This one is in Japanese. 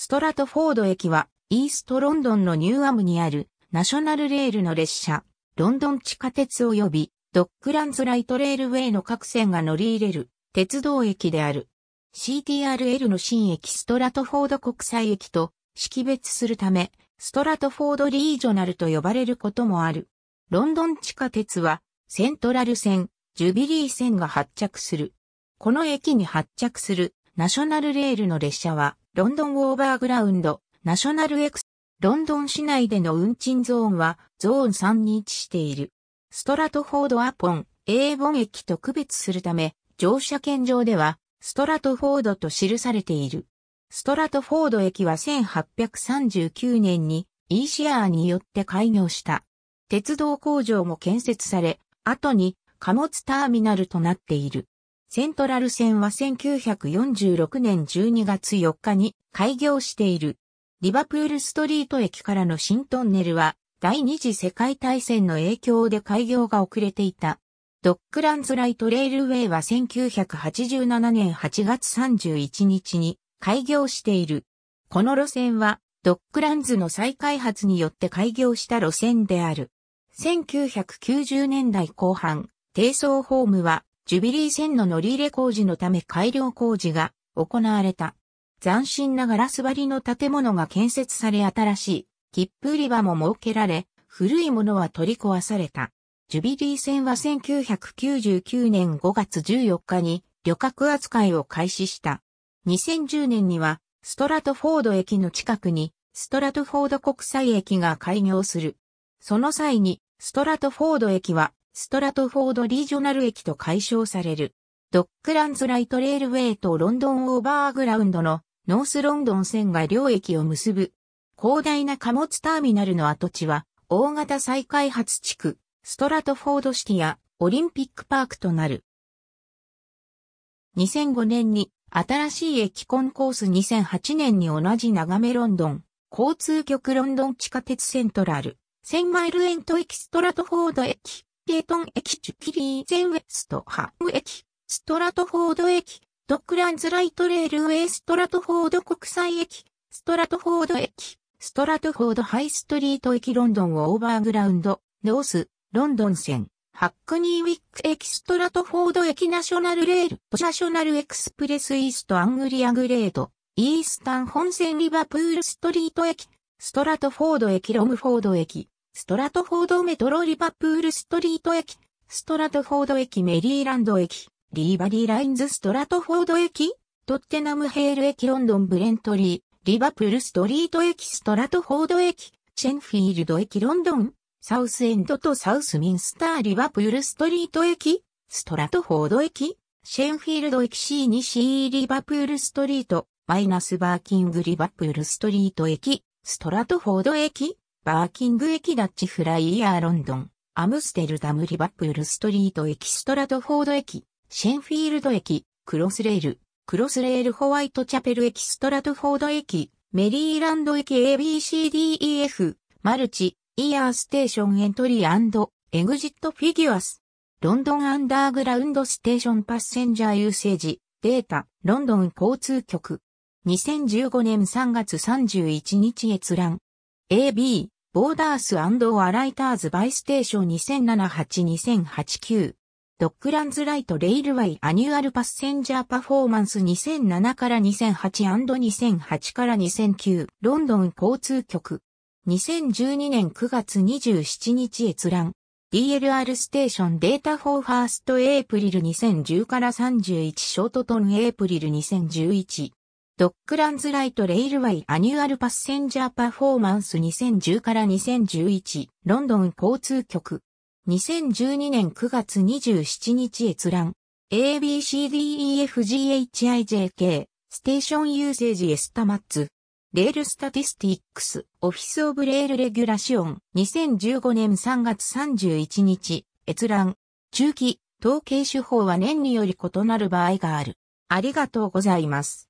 ストラトフォード駅は、イーストロンドンのニューアムにある、ナショナルレールの列車、ロンドン地下鉄及び、ドックランズライトレールウェイの各線が乗り入れる、鉄道駅である。CTRL の新駅ストラトフォード国際駅と識別するため、ストラトフォードリージョナルと呼ばれることもある。ロンドン地下鉄は、セントラル線、ジュビリー線が発着する。この駅に発着するナショナルレールの列車は、ロンドンオーバーグラウンド、ナショナルエクス、ロンドン市内での運賃ゾーンは、ゾーン3に位置している。ストラトフォードアポン、エーボン駅と区別するため、乗車券上では、ストラトフォードと記されている。ストラトフォード駅は1839年に、イーシアーによって開業した。鉄道工場も建設され、後に貨物ターミナルとなっている。セントラル線は1946年12月4日に開業している。リバプールストリート駅からの新トンネルは第二次世界大戦の影響で開業が遅れていた。ドックランズライトレールウェイは1987年8月31日に開業している。この路線はドックランズの再開発によって開業した路線である。1990年代後半、低層ホームはジュビリー線の乗り入れ工事のため改良工事が行われた。斬新なガラス張りの建物が建設され新しい切符売り場も設けられ、古いものは取り壊された。ジュビリー線は1999年5月14日に旅客扱いを開始した。2010年にはストラトフォード駅の近くにストラトフォード国際駅が開業する。その際にストラトフォード駅はストラトフォードリージョナル駅と解消される。ドックランズライトレールウェイとロンドンオーバーグラウンドのノースロンドン線が両駅を結ぶ。広大な貨物ターミナルの跡地は、大型再開発地区、ストラトフォードシティやオリンピックパークとなる。2005年に新しい駅コンコース2008年に同じ長めロンドン、交通局ロンドン地下鉄セントラル、1000マイルエント駅ストラトフォード駅、ペートン駅チュキリーゼンウェストハム駅、ストラトフォード駅、ドックランズライトレールウェイストラトフォード国際駅、ストラトフォード駅、ストラトフォードハイストリート駅ロンドンオーバーグラウンド、ノース、ロンドン線、ハックニーウィック駅ストラトフォード駅ナショナルレール、ナショナルエクスプレスイーストアングリアグレード、イースタン本線リバプールストリート駅、ストラトフォード駅ロムフォード駅、ストラトフォードメトロリバプールストリート駅、ストラトフォード駅メリーランド駅、リーバリーラインズストラトフォード駅、トッテナムヘール駅ロンドンブレントリー、リバプールストリート駅ストラトフォード駅、チェンフィールド駅ロンドン、サウスエンドとサウスミンスターリバプールストリート駅、ストラトフォード駅、シェンフィールド駅 C2C リバプールストリート、マイナスバーキングリバプールストリート駅、ストラトフォード駅、バーキング駅ダッチフライヤーロンドン、アムステルダムリバプールストリート駅ストラドフォード駅、シェンフィールド駅、クロスレール、クロスレールホワイトチャペル駅ストラドフォード駅、メリーランド駅 ABCDEF、マルチ、イヤーステーションエントリーエグジットフィギュアス、ロンドンアンダーグラウンドステーションパッセンジャー優勢時、データ、ロンドン交通局。2015年3月31日閲覧。AB、ボーダースアライターズバイステーション2007-8-2008-9。ドッグランズライトレイルワイアニュアルパッセンジャーパフォーマンス2007から20082008から2009ロンドン交通局2012年9月27日閲覧 DLR ステーションデータフォーファーストエイプリル2010から31ショートトンエイプリル2011ドックランズライトレイルワイアニュアルパッセンジャーパフォーマンス2010から2011ロンドン交通局2012年9月27日閲覧 ABCDEFGHIJK ステーションユーセージエスタマッツレールスタティスティックスオフィスオブレールレギュラシオン2015年3月31日閲覧中期統計手法は年により異なる場合があるありがとうございます。